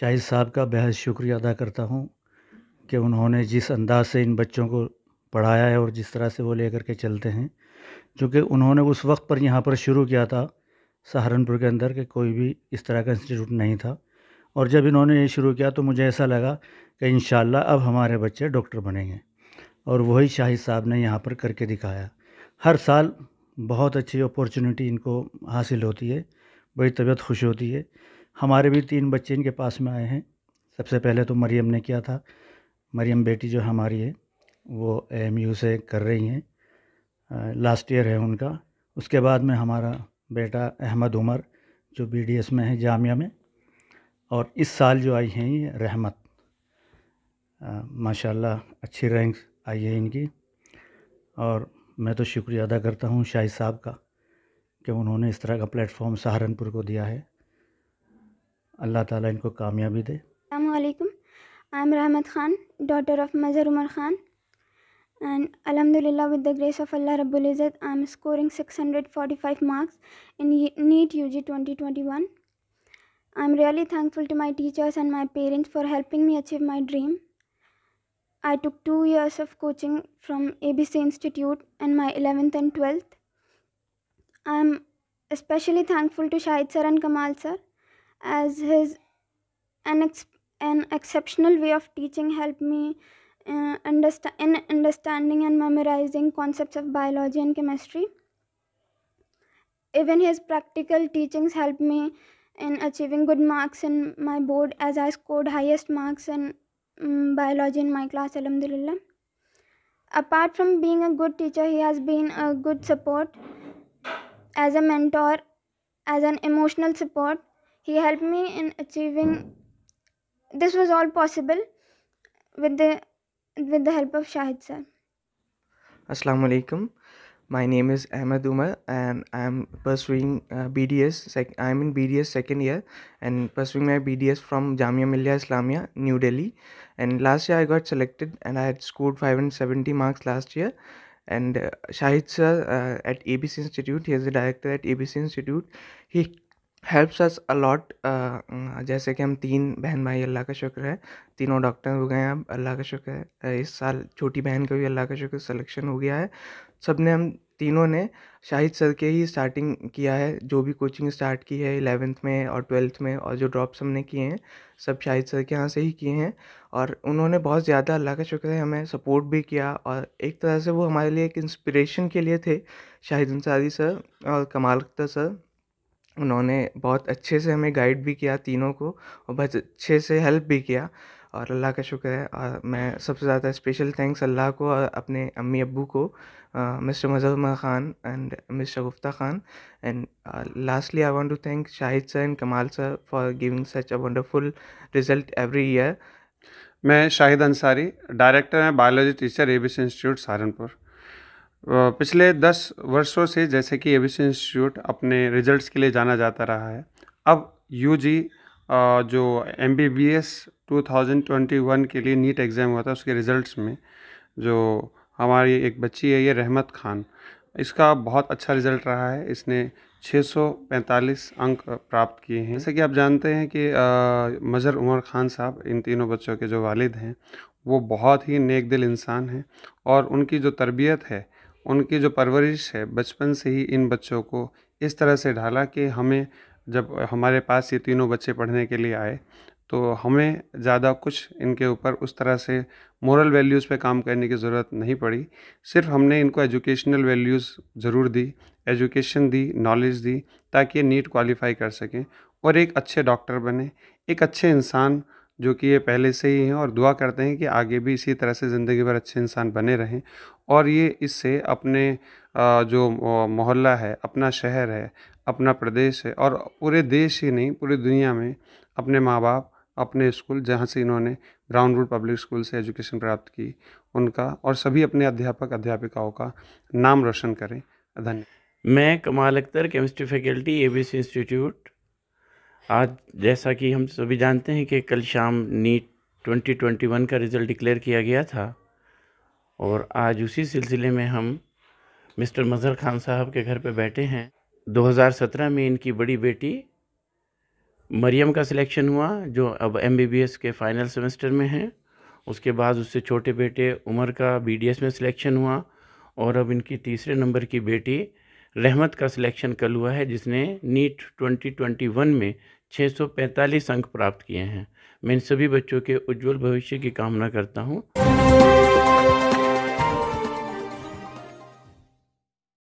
शाहिद साहब का बेहद शुक्रिया अदा करता हूँ कि उन्होंने जिस अंदाज से इन बच्चों को पढ़ाया है और जिस तरह से वो लेकर के चलते हैं क्योंकि उन्होंने उस वक्त पर यहाँ पर शुरू किया था सहारनपुर के अंदर के कोई भी इस तरह का इंस्टीट्यूट नहीं था और जब इन्होंने ये शुरू किया तो मुझे ऐसा लगा कि इन अब हमारे बच्चे डॉक्टर बनेंगे और वही शाहिद साहब ने यहाँ पर करके दिखाया हर साल बहुत अच्छी अपॉर्चुनिटी इनको हासिल होती है बड़ी तबीयत खुश होती है हमारे भी तीन बच्चे इनके पास में आए हैं सबसे पहले तो मरियम ने किया था मरियम बेटी जो हमारी है वो एम से कर रही हैं लास्ट ईयर है उनका उसके बाद में हमारा बेटा अहमद उमर जो बी में है जामिया में और इस साल जो आई हैं ये रहमत माशाल्लाह अच्छी रैंक आई है इनकी और मैं तो शुक्रिया अदा करता हूँ शाहिद साहब का कि उन्होंने इस तरह का प्लेटफॉर्म सहारनपुर को दिया है अल्लाह ताला इनको कामयाबी दे अलैक्म I am Rahmat Khan daughter of Mazhar Umar Khan and अलहमदिल्ला with the grace of Allah इज़्ज़त I am scoring six hundred forty five marks in NEET U G twenty twenty one I am really thankful to my teachers and my parents for helping me achieve my dream I took two years of coaching from ABC Institute and my and and I am especially thankful to Shahid sir and Kamal sir as his an, ex- an exceptional way of teaching helped me uh, understand in understanding and memorizing concepts of biology and chemistry even his practical teachings helped me in achieving good marks in my board as i scored highest marks in um, biology in my class alhamdulillah apart from being a good teacher he has been a good support as a mentor as an emotional support he helped me in achieving this was all possible with the with the help of Shahid sir. Assalamu alaikum. My name is Ahmed Umar and I'm pursuing uh, BDS. Sec- I'm in BDS second year and pursuing my BDS from Jamia Millia Islamia, New Delhi. And last year I got selected and I had scored 570 marks last year. And uh, Shahid sir uh, at ABC Institute, he is the director at ABC Institute. He helps us a lot जैसे कि हम तीन बहन भाई अल्लाह का शुक्र है तीनों डॉक्टर हो गए हैं अब अल्लाह का शुक्र है इस साल छोटी बहन का भी अल्लाह का शुक्र सिलेक्शन हो गया है सब ने हम तीनों ने शाहिद सर के ही स्टार्टिंग किया है जो भी कोचिंग स्टार्ट की है इलेवेंथ में और ट्वेल्थ में और जो ड्रॉप्स हमने किए हैं सब शाहिद सर के यहाँ से ही किए हैं और उन्होंने बहुत ज़्यादा अल्लाह का शुक्र है हमें सपोर्ट भी किया और एक तरह से वो हमारे लिए एक इंस्पिरेशन के लिए थे शाहिद अंसारी सर और कमाल अख्तर सर उन्होंने बहुत अच्छे से हमें गाइड भी किया तीनों को और बहुत अच्छे से हेल्प भी किया और अल्लाह का शुक्र है और मैं सबसे ज़्यादा स्पेशल थैंक्स अल्लाह को और अपने अम्मी अबू को Mister Mazhama Khan and Mister Gufta Khan and lastly I want to thank Shahid sir and Kamal sir for giving such a wonderful result every year मैं शाहिद अंसारी डायरेक्टर हैं biology teacher ABC Institute Saharanpur पिछले दस वर्षों से जैसे कि एविस इंस्टीट्यूट अपने रिजल्ट्स के लिए जाना जाता रहा है अब यू जो M B B S two thousand twenty one के लिए नीट एग्ज़ाम हुआ था उसके रिज़ल्ट्स में जो हमारी एक बच्ची है ये रहमत खान इसका बहुत अच्छा रिज़ल्ट रहा है इसने 645 अंक प्राप्त किए हैं जैसे कि आप जानते हैं कि मज़र उमर ख़ान साहब इन तीनों बच्चों के जो वालिद हैं वो बहुत ही नेक दिल इंसान हैं और उनकी जो तरबियत है उनकी जो परवरिश है बचपन से ही इन बच्चों को इस तरह से ढाला कि हमें जब हमारे पास ये तीनों बच्चे पढ़ने के लिए आए तो हमें ज़्यादा कुछ इनके ऊपर उस तरह से मॉरल वैल्यूज़ पे काम करने की ज़रूरत नहीं पड़ी सिर्फ हमने इनको एजुकेशनल वैल्यूज़ ज़रूर दी एजुकेशन दी नॉलेज दी ताकि ये नीट क्वालिफाई कर सकें और एक अच्छे डॉक्टर बने एक अच्छे इंसान जो कि ये पहले से ही हैं और दुआ करते हैं कि आगे भी इसी तरह से ज़िंदगी भर अच्छे इंसान बने रहें और ये इससे अपने जो मोहल्ला है अपना शहर है अपना प्रदेश है और पूरे देश ही नहीं पूरी दुनिया में अपने माँ बाप अपने स्कूल जहाँ से इन्होंने ब्राउन रूट पब्लिक स्कूल से एजुकेशन प्राप्त की उनका और सभी अपने अध्यापक अध्यापिकाओं का नाम रोशन करें धन्यवाद मैं Kamal Akhtar chemistry faculty A B C Institute आज जैसा कि हम सभी जानते हैं कि कल शाम नीट 2021 का रिज़ल्ट डिक्लेयर किया गया था और आज उसी सिलसिले में हम मिस्टर मज़हर खान साहब के घर पे बैठे हैं 2017 में इनकी बड़ी बेटी मरियम का सिलेक्शन हुआ जो अब एमबीबीएस के फ़ाइनल सेमेस्टर में हैं उसके बाद उससे छोटे बेटे उमर का बीडीएस में सिलेक्शन हुआ और अब इनकी तीसरे नंबर की बेटी रहमत का सिलेक्शन कल हुआ है जिसने नीट 2021 में 645 अंक प्राप्त किए हैं मैं इन सभी बच्चों के उज्जवल भविष्य की कामना करता हूँ